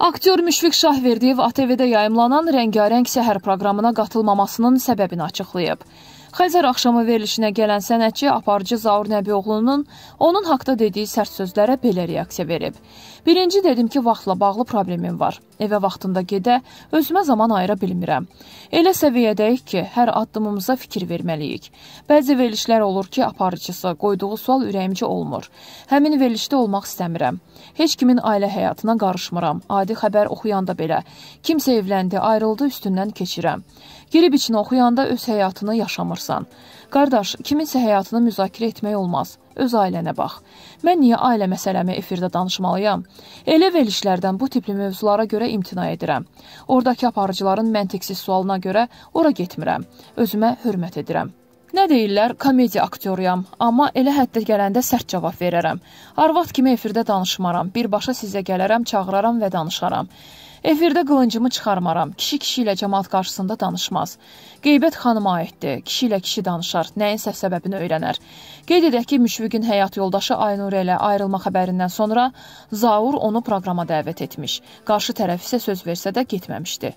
Aktyor Müşfiq Şahverdiyev ATV-də yayımlanan Rəngarəng səhər proqramına qatılmamasının səbəbini açıqlayıb. Xəzər axşamı verilişinə gələn sənətçi aparıcı Zaur Nəbioğlunun onun haqda dediyi sərt sözlərə belə reaksiya verib. Birinci dedim ki, vaxtla bağlı problemim var. Evə vaxtında gedə, özümə zaman ayıra bilmirəm. Elə səviyyədəyik ki, hər addımımıza fikir verməliyik. Bəzi verilişlər olur ki, aparıcısı qoyduğu sual ürəyimcə olmur. Həmin verilişdə olmaq istəmirəm. Heç kimin ailə həyatına qarışmıram. Adi xəbər oxuyanda belə. Kimsə evləndi, ayrıldı, üstündən keçirəm. Girib içini oxuyanda öz həyatını yaşamırsan. Qardaş, kiminsə həyatını müzakirə etmək olmaz. Öz ailənə bax. Mən niyə ailə məsələmi efirdə danışmalıyam? Elə verilişlərdən bu tipli mövzulara görə imtina edirəm. Oradakı aparıcıların məntiqsiz sualına görə ora getmirəm. Özümə hörmət edirəm. Nə deyirlər, komediya aktyoruyam, amma elə həddə gələndə sərt cavab verərəm. Arvad kimi efirdə danışmaram, birbaşa sizə gələrəm, çağıraram və danışaram. Efirdə qılıncımı çıxarmaram, kişi-kişi ilə cəmaat qarşısında danışmaz. Qeybət xanıma aiddir, kişi ilə kişi danışar, nəyinsə səbəbini öyrənər. Qeyd edək ki, Müşviqin həyat yoldaşı Aynur ilə ayrılma xəbərindən sonra Zaur onu proqrama dəvət etmiş, qarşı tərəf isə söz versə də getməmişdi.